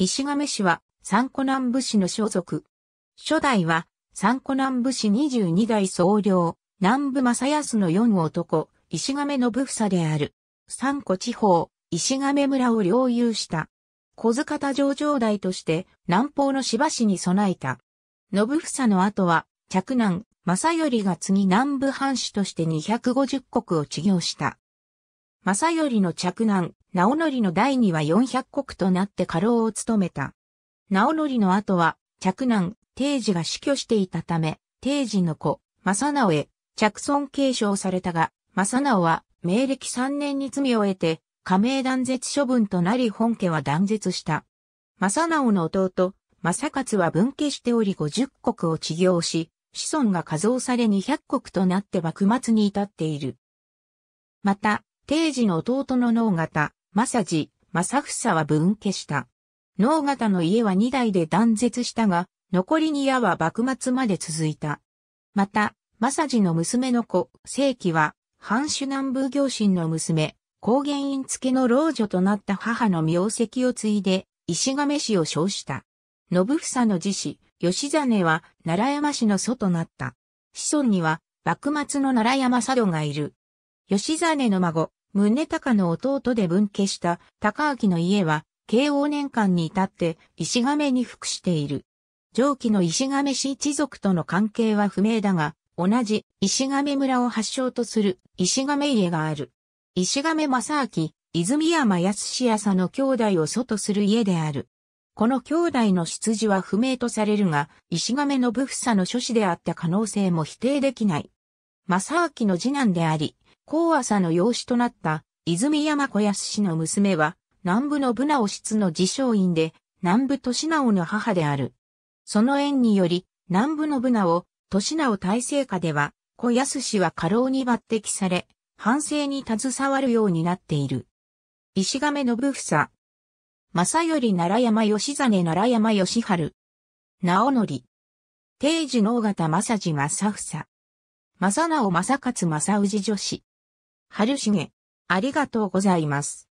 石亀氏は三湖南部市の所属。初代は三湖南部市22代総領、南部正康の四男、石亀信房である。三湖地方、石亀村を領有した。小塚田城城代として南方の芝市に備えた。信房の後は、嫡男、正頼が次南部藩主として250国を治業した。正頼の着男、直則の第二は400国となって家老を務めた。直則の後は、着男、定治が死去していたため、定治の子、正直へ、着尊継承されたが、正直は、明暦3年に罪を得て、加盟断絶処分となり本家は断絶した。正直の弟、正勝は分家しており50国を治業し、子孫が加増され200国となって幕末に至っている。また、定治の弟の能形、正治、正房は分家した。能形の家は2代で断絶したが、残りに矢は幕末まで続いた。また、正治の娘の子、正規は、藩主南部行進の娘、高原院付の老女となった母の名跡を継いで、石亀氏を称した。信房の次子、吉真は、奈良山氏の祖となった。子孫には、幕末の奈良山佐渡がいる。吉真の孫、宗隆の弟で分家した高明の家は、慶応年間に至って石亀に服している。上記の石亀氏一族との関係は不明だが、同じ石亀村を発祥とする石亀家がある。石亀正明、泉山康朝の兄弟を祖とする家である。この兄弟の出自は不明とされるが、石亀の部房の諸子であった可能性も否定できない。正明の次男であり、高朝の養子となった泉山小安氏の娘は南部のブナ室の自称院で南部利直の母である。その縁により南部のブナ利直体制下では小安氏は過労に抜擢され、反省に携わるようになっている。石亀信房。正頼奈良山義真奈良山義春。直則。定時能方正治正房。正直正勝正氏女子。春重。ありがとうございます。